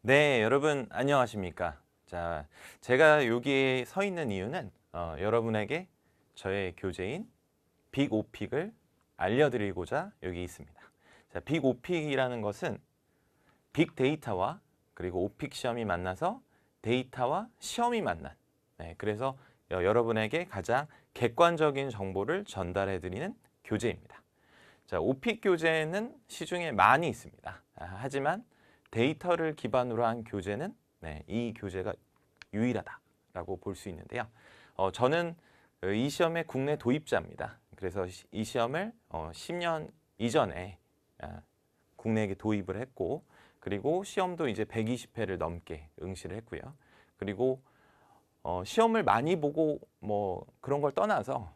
네, 여러분 안녕하십니까? 자, 제가 여기 에서 있는 이유는 어, 여러분에게 저의 교재인 빅오픽을 알려드리고자 여기 있습니다. 자, 빅오픽이라는 것은 빅데이터와 그리고 오픽 시험이 만나서 데이터와 시험이 만난 네, 그래서 여러분에게 가장 객관적인 정보를 전달해드리는 교재입니다. 자, 오픽 교재는 시중에 많이 있습니다. 아, 하지만 데이터를 기반으로 한 교재는 네, 이 교재가 유일하다라고 볼 수 있는데요. 어, 저는 이 시험의 국내 도입자입니다. 그래서 이 시험을 어, 10년 이전에 아, 국내에 도입을 했고 그리고 시험도 이제 120회를 넘게 응시를 했고요. 그리고 어, 시험을 많이 보고 뭐 그런 걸 떠나서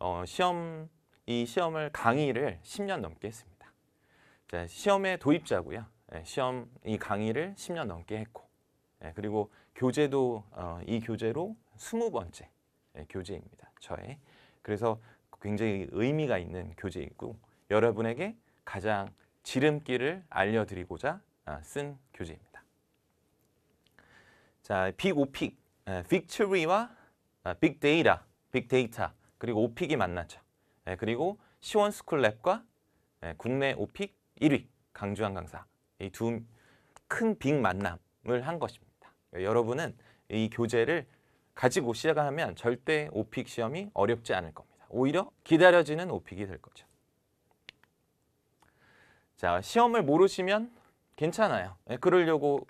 어, 시험 이 시험을 강의를 10년 넘게 했습니다. 자, 시험의 도입자고요. 예, 시험 이 강의를 10년 넘게 했고 예, 그리고 교재도 어, 이 교재로 20번째 예, 교재입니다. 저의 그래서 굉장히 의미가 있는 교재이고 여러분에게 가장 지름길을 알려드리고자 아, 쓴 교재입니다. 자, 빅 오픽, 빅트리와 아, 빅데이터, 빅데이터 그리고 오픽이 만났죠. 그리고 시원스쿨랩과 국내 오픽 1위 강주환 강사 이두큰빅 만남을 한 것입니다. 여러분은 이 교재를 가지고 시작하면 절대 오픽 시험이 어렵지 않을 겁니다. 오히려 기다려지는 오픽이 될 거죠. 자, 시험을 모르시면 괜찮아요. 예, 그러려고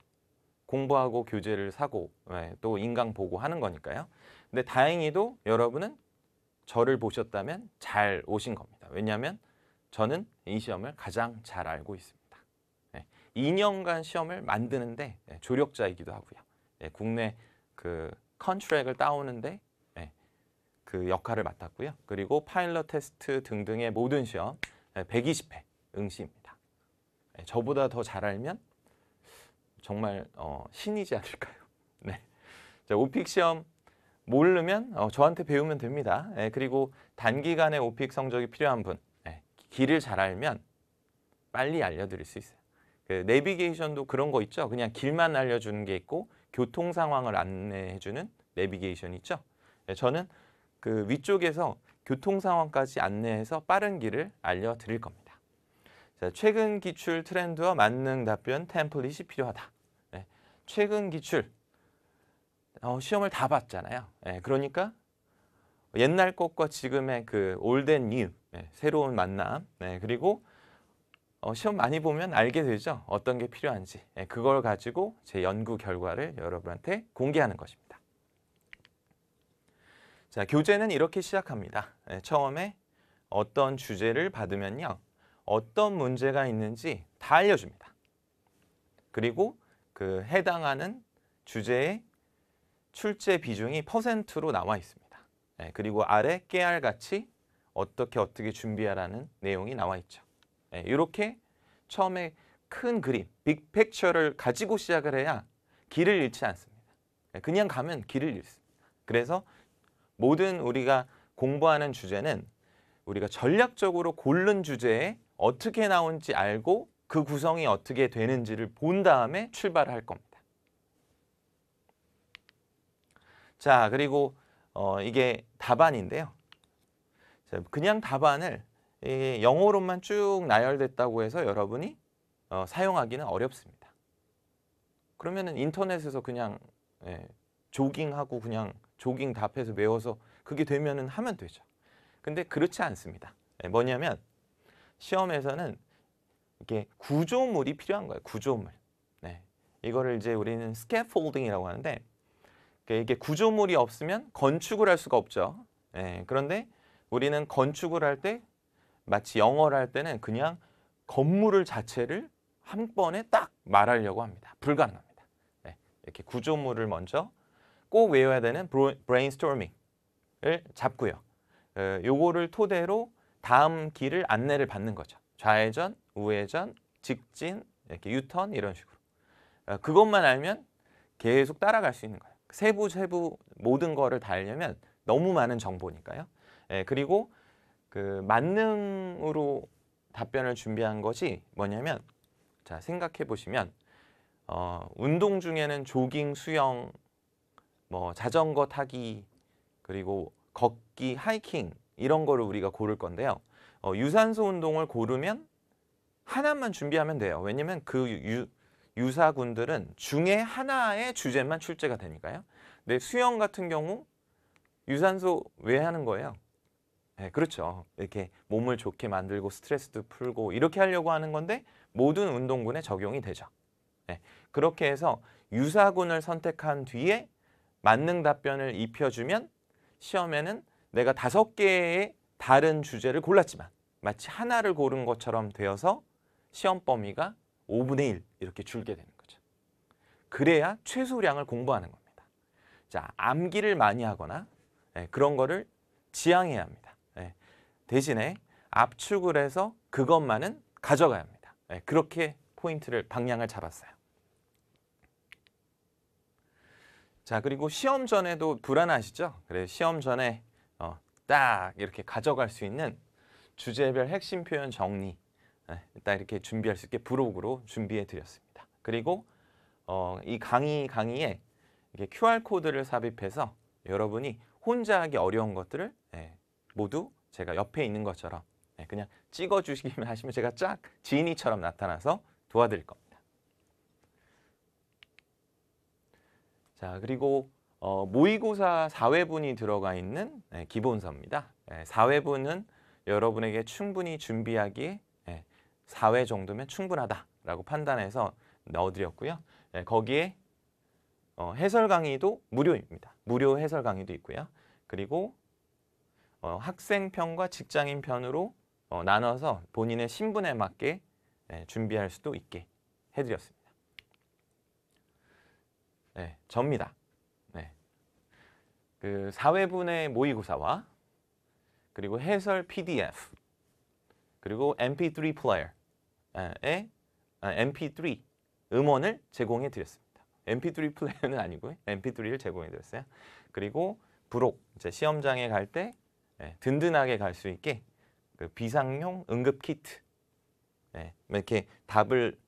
공부하고 교재를 사고 예, 또 인강 보고 하는 거니까요. 근데 다행히도 여러분은 저를 보셨다면 잘 오신 겁니다. 왜냐하면 저는 이 시험을 가장 잘 알고 있습니다. 2년간 시험을 만드는데 예, 조력자이기도 하고요. 예, 국내 그 컨트랙을 따오는데 예, 그 역할을 맡았고요. 그리고 파일럿 테스트 등등의 모든 시험 120회 응시입니다. 저보다 더 잘 알면 정말 어, 신이지 않을까요? 네. 자, 오픽 시험 모르면 어, 저한테 배우면 됩니다. 예, 그리고 단기간에 오픽 성적이 필요한 분, 예, 길을 잘 알면 빨리 알려드릴 수 있어요. 그 내비게이션도 그런 거 있죠. 그냥 길만 알려주는 게 있고 교통 상황을 안내해주는 내비게이션 있죠. 네, 저는 그 위쪽에서 교통 상황까지 안내해서 빠른 길을 알려드릴 겁니다. 자, 최근 기출 트렌드와 만능 답변 템플릿이 필요하다. 네, 최근 기출 어, 시험을 다 봤잖아요. 네, 그러니까 옛날 것과 지금의 그 올덴 뉴 네, 새로운 만남 네, 그리고 어, 시험 많이 보면 알게 되죠. 어떤 게 필요한지. 예, 그걸 가지고 제 연구 결과를 여러분한테 공개하는 것입니다. 자, 교재는 이렇게 시작합니다. 예, 처음에 어떤 주제를 받으면요. 어떤 문제가 있는지 다 알려줍니다. 그리고 그 해당하는 주제의 출제 비중이 퍼센트로 나와 있습니다. 예, 그리고 아래 깨알같이 어떻게 어떻게 준비하라는 내용이 나와 있죠. 예, 네, 이렇게 처음에 큰 그림, 빅팩처를 가지고 시작을 해야 길을 잃지 않습니다. 네, 그냥 가면 길을 잃습니다. 그래서 모든 우리가 공부하는 주제는 우리가 전략적으로 고른 주제에 어떻게 나온지 알고 그 구성이 어떻게 되는지를 본 다음에 출발할 겁니다. 자, 그리고 어, 이게 답안인데요. 그냥 답안을 영어로만 쭉 나열됐다고 해서 여러분이 어, 사용하기는 어렵습니다. 그러면 인터넷에서 그냥 예, 조깅하고 그냥 조깅 답해서 외워서 그게 되면은 하면 되죠. 근데 그렇지 않습니다. 예, 뭐냐면 시험에서는 이게 구조물이 필요한 거예요. 구조물. 네. 이거를 이제 우리는 스캐폴딩이라고 하는데 그러니까 이게 구조물이 없으면 건축을 할 수가 없죠. 예, 그런데 우리는 건축을 할때 마치 영어를 할 때는 그냥 건물을 자체를 한 번에 딱 말하려고 합니다. 불가능합니다. 네, 이렇게 구조물을 먼저 꼭 외워야 되는 브레인스토밍을 잡고요. 어, 요거를 토대로 다음 길을 안내를 받는 거죠. 좌회전, 우회전, 직진, 이렇게 유턴 이런 식으로. 어, 그것만 알면 계속 따라갈 수 있는 거예요. 세부 세부 모든 거를 다 알려면 너무 많은 정보니까요. 예, 그리고 그 만능으로 답변을 준비한 것이 뭐냐면 자 생각해 보시면 어, 운동 중에는 조깅, 수영, 뭐 자전거 타기 그리고 걷기, 하이킹 이런 거를 우리가 고를 건데요. 어, 유산소 운동을 고르면 하나만 준비하면 돼요. 왜냐면 하그 유, 유사군들은 중에 하나의 주제만 출제가 되니까요. 근데 수영 같은 경우 유산소 왜 하는 거예요? 네, 그렇죠. 이렇게 몸을 좋게 만들고 스트레스도 풀고 이렇게 하려고 하는 건데 모든 운동군에 적용이 되죠. 네, 그렇게 해서 유사군을 선택한 뒤에 만능 답변을 입혀주면 시험에는 내가 다섯 개의 다른 주제를 골랐지만 마치 하나를 고른 것처럼 되어서 시험 범위가 5분의 1 이렇게 줄게 되는 거죠. 그래야 최소량을 공부하는 겁니다. 자, 암기를 많이 하거나 네, 그런 거를 지양해야 합니다. 대신에 압축을 해서 그것만은 가져가야 합니다. 네, 그렇게 포인트를 방향을 잡았어요. 자 그리고 시험 전에도 불안하시죠? 그래 시험 전에 어, 딱 이렇게 가져갈 수 있는 주제별 핵심 표현 정리 네, 딱 이렇게 준비할 수 있게 부록으로 준비해 드렸습니다. 그리고 어, 이 강의 강의에 이게 QR 코드를 삽입해서 여러분이 혼자 하기 어려운 것들을 네, 모두 제가 옆에 있는 것처럼 네, 그냥 찍어주시기만 하시면 제가 쫙 지인이처럼 나타나서 도와드릴 겁니다. 자 그리고 어, 모의고사 4회분이 들어가 있는 예, 기본서입니다. 예, 4회분은 여러분에게 충분히 준비하기에 예, 4회 정도면 충분하다라고 판단해서 넣어드렸고요. 예, 거기에 어, 해설 강의도 무료입니다. 무료 해설 강의도 있고요. 그리고 어, 학생 편과 직장인 편으로 어, 나눠서 본인의 신분에 맞게 네, 준비할 수도 있게 해드렸습니다. 네, 접니다. 네. 그 사회분의 모의고사와 그리고 해설 PDF 그리고 MP3 플레이어에 MP3 음원을 제공해 드렸습니다. MP3 플레이어는 아니고요. MP3를 제공해 드렸어요. 그리고 부록, 이제 시험장에 갈때 예, 든든하게 갈 수 있게 그 비상용 응급 키트 예, 이렇게 답을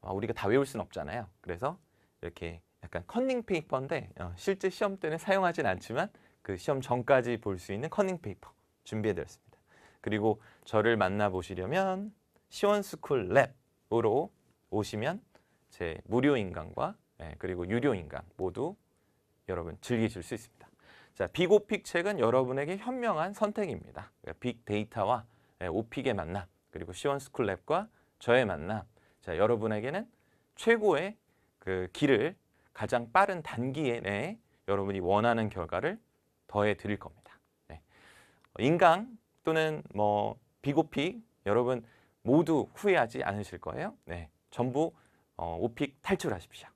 어, 우리가 다 외울 수는 없잖아요. 그래서 이렇게 약간 컨닝 페이퍼인데 어, 실제 시험 때는 사용하진 않지만 그 시험 전까지 볼 수 있는 컨닝 페이퍼 준비해드렸습니다. 그리고 저를 만나보시려면 시원스쿨 랩으로 오시면 제 무료 인강과 예, 그리고 유료 인강 모두 여러분 즐기실 수 있습니다. 자, 비고픽 책은 여러분에게 현명한 선택입니다. 빅데이터와 오픽의 만남, 그리고 시원스쿨랩과 저의 만남. 자, 여러분에게는 최고의 그 길을 가장 빠른 단기 내에 여러분이 원하는 결과를 더해 드릴 겁니다. 네. 인강 또는 뭐 비고픽 여러분 모두 후회하지 않으실 거예요. 네. 전부 어, 오픽 탈출하십시오.